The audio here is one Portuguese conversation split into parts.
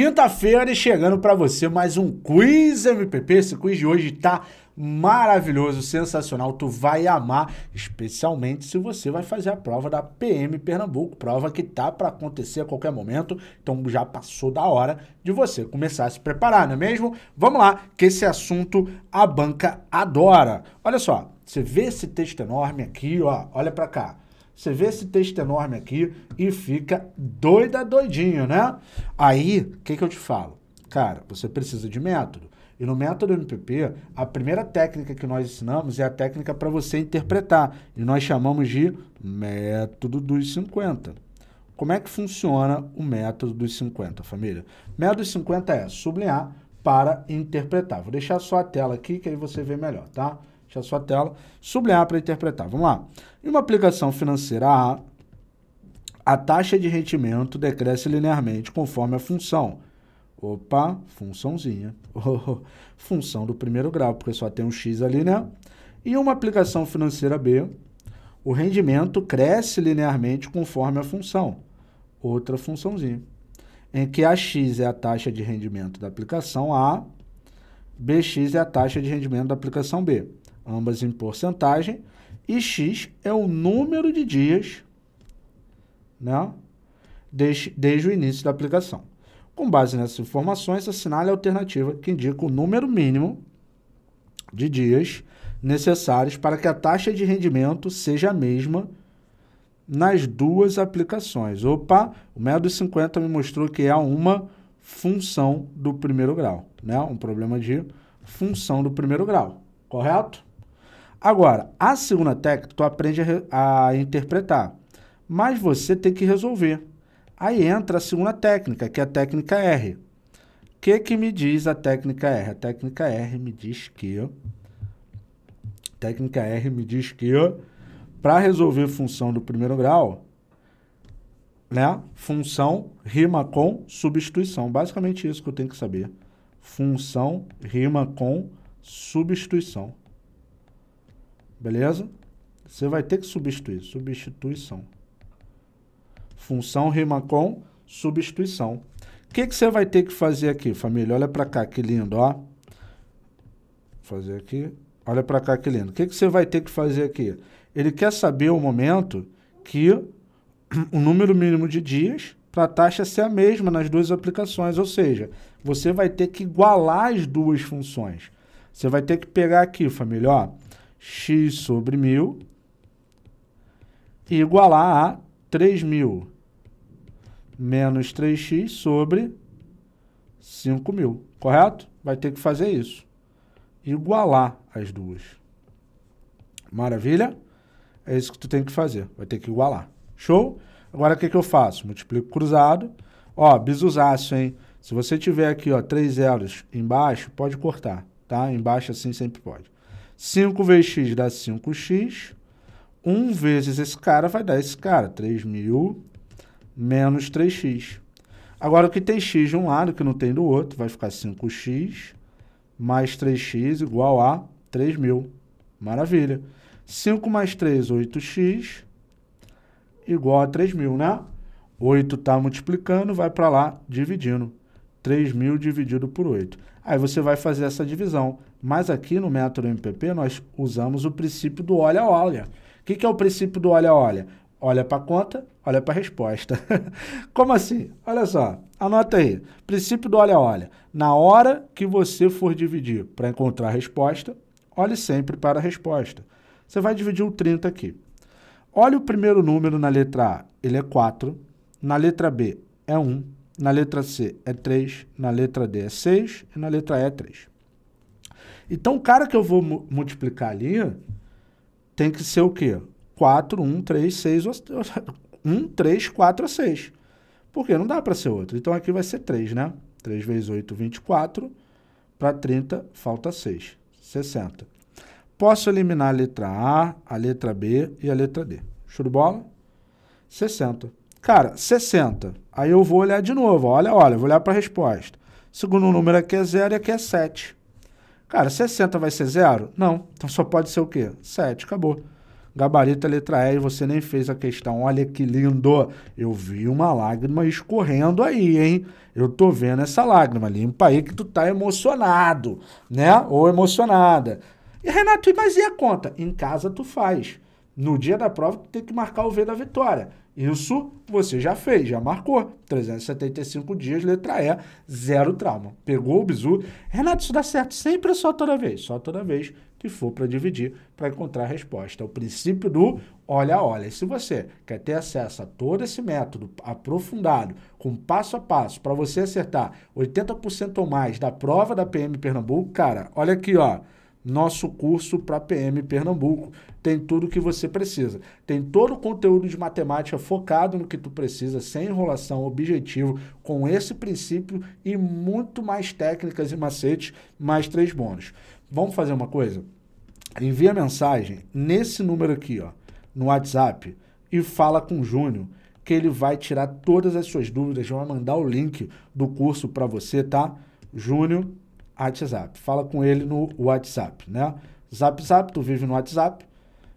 Quinta-feira e chegando para você mais um quiz MPP. Esse quiz de hoje está maravilhoso, sensacional, tu vai amar, especialmente se você vai fazer a prova da PM Pernambuco, prova que tá para acontecer a qualquer momento, então já passou da hora de você começar a se preparar, não é mesmo? Vamos lá, que esse assunto a banca adora. Olha só, você vê esse texto enorme aqui, ó, olha para cá. Você vê esse texto enorme aqui e fica doida, doidinho, né? Aí, o que, que eu te falo? Cara, você precisa de método. E no método MPP, a primeira técnica que nós ensinamos é a técnica para você interpretar. E nós chamamos de método dos 50. Como é que funciona o método dos 50, família? Método dos 50 é sublinhar para interpretar. Vou deixar só a tela aqui que aí você vê melhor, tá? Deixa a sua tela. Sublinhar para interpretar. Vamos lá. Em uma aplicação financeira A, a taxa de rendimento decresce linearmente conforme a função. Opa, funçãozinha. Oh, função do primeiro grau, porque só tem um x ali, né? Em uma aplicação financeira B, o rendimento cresce linearmente conforme a função. Outra funçãozinha. Em que a x é a taxa de rendimento da aplicação A, bx é a taxa de rendimento da aplicação B ambas em porcentagem, e x é o número de dias né, desde, desde o início da aplicação. Com base nessas informações, assinale é a alternativa que indica o número mínimo de dias necessários para que a taxa de rendimento seja a mesma nas duas aplicações. Opa, o método 50 me mostrou que é uma função do primeiro grau, né? Um problema de função do primeiro grau, correto? Agora, a segunda técnica tu aprende a, a interpretar, mas você tem que resolver. Aí entra a segunda técnica, que é a técnica R. O que, que me diz a técnica R? A técnica R me diz que. Técnica R me diz que para resolver função do primeiro grau, né? Função rima com substituição. Basicamente isso que eu tenho que saber. Função rima com substituição. Beleza? Você vai ter que substituir. Substituição. Função rima com substituição. O que, que você vai ter que fazer aqui, família? Olha para cá, que lindo, ó. fazer aqui. Olha para cá, que lindo. O que, que você vai ter que fazer aqui? Ele quer saber o momento que o número mínimo de dias para a taxa ser a mesma nas duas aplicações. Ou seja, você vai ter que igualar as duas funções. Você vai ter que pegar aqui, família, ó x sobre mil igualar a 3.000 menos 3x sobre 5.000, correto? Vai ter que fazer isso, igualar as duas. Maravilha? É isso que tu tem que fazer, vai ter que igualar. Show? Agora o que, que eu faço? Multiplico cruzado. Ó, bisuzaço hein? Se você tiver aqui, ó, três zeros embaixo, pode cortar, tá? Embaixo assim sempre pode. 5 vezes x dá 5x. 1 vezes esse cara vai dar esse cara, 3.000 menos 3x. Agora, o que tem x de um lado, que não tem do outro, vai ficar 5x mais 3x igual a 3.000. Maravilha. 5 mais 3, 8x igual a 3.000, né? 8 está multiplicando, vai para lá dividindo. 3 mil dividido por 8. Aí você vai fazer essa divisão. Mas aqui no método MPP nós usamos o princípio do olha-olha. O que, que é o princípio do olha-olha? Olha para a conta, olha para a resposta. Como assim? Olha só, anota aí. Princípio do olha-olha. Na hora que você for dividir para encontrar a resposta, olhe sempre para a resposta. Você vai dividir o 30 aqui. Olha o primeiro número na letra A, ele é 4. Na letra B é 1 na letra C é 3, na letra D é 6 e na letra E é 3. Então, o cara que eu vou multiplicar ali tem que ser o quê? 4, 1, 3, 6, 1, 3, 4 6. Por quê? não dá para ser outro. Então, aqui vai ser 3, né? 3 vezes 8, 24. Para 30, falta 6, 60. Posso eliminar a letra A, a letra B e a letra D. Show de bola? 60. Cara, 60. Aí eu vou olhar de novo. Olha, olha, vou olhar para a resposta. Segundo número aqui é 0 e aqui é 7. Cara, 60 vai ser zero? Não. Então só pode ser o quê? 7. Acabou. Gabarito é letra E e você nem fez a questão. Olha que lindo. Eu vi uma lágrima escorrendo aí, hein? Eu tô vendo essa lágrima. Limpa aí que tu tá emocionado, né? Ou emocionada. E Renato, mas e a conta? Em casa tu faz. No dia da prova tu tem que marcar o V da vitória. Isso você já fez, já marcou. 375 dias, letra E, zero trauma. Pegou o bizu. Renato, isso dá certo sempre ou só toda vez? Só toda vez que for para dividir, para encontrar a resposta. É o princípio do olha, olha. E se você quer ter acesso a todo esse método aprofundado, com passo a passo, para você acertar 80% ou mais da prova da PM Pernambuco, cara, olha aqui, ó nosso curso para PM Pernambuco. Tem tudo o que você precisa. Tem todo o conteúdo de matemática focado no que tu precisa, sem enrolação, objetivo, com esse princípio e muito mais técnicas e macetes, mais três bônus. Vamos fazer uma coisa? Envia mensagem nesse número aqui, ó, no WhatsApp, e fala com o Júnior que ele vai tirar todas as suas dúvidas, vai mandar o link do curso para você, tá? Júnior WhatsApp. Fala com ele no WhatsApp, né? Zap Zap, tu vive no WhatsApp.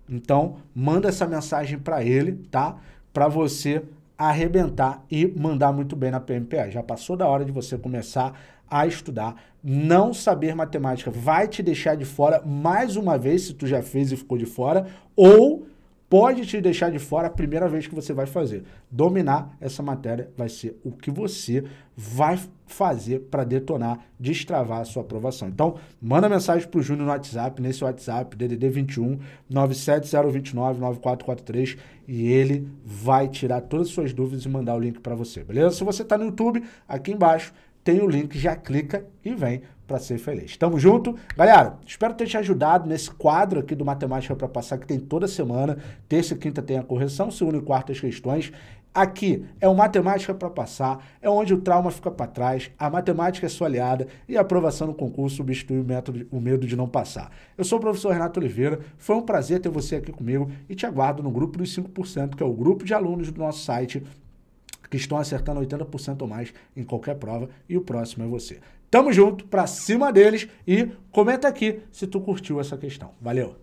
Então, manda essa mensagem para ele, tá? Para você arrebentar e mandar muito bem na PMPA. Já passou da hora de você começar a estudar. Não saber matemática vai te deixar de fora mais uma vez, se tu já fez e ficou de fora, ou pode te deixar de fora a primeira vez que você vai fazer. Dominar essa matéria vai ser o que você vai fazer para detonar, destravar a sua aprovação. Então, manda mensagem para o Júnior no WhatsApp, nesse WhatsApp, DDD 21 97029 9443 e ele vai tirar todas as suas dúvidas e mandar o link para você, beleza? Se você está no YouTube, aqui embaixo tem o link, já clica e vem para ser feliz. Tamo junto. Galera, espero ter te ajudado nesse quadro aqui do Matemática para Passar, que tem toda semana. Terça e quinta tem a correção, segunda e quarta as questões. Aqui é o Matemática para Passar, é onde o trauma fica para trás, a matemática é sua aliada e a aprovação no concurso substitui o, método, o medo de não passar. Eu sou o professor Renato Oliveira, foi um prazer ter você aqui comigo e te aguardo no grupo dos 5%, que é o grupo de alunos do nosso site que estão acertando 80% ou mais em qualquer prova e o próximo é você. Tamo junto, pra cima deles e comenta aqui se tu curtiu essa questão. Valeu!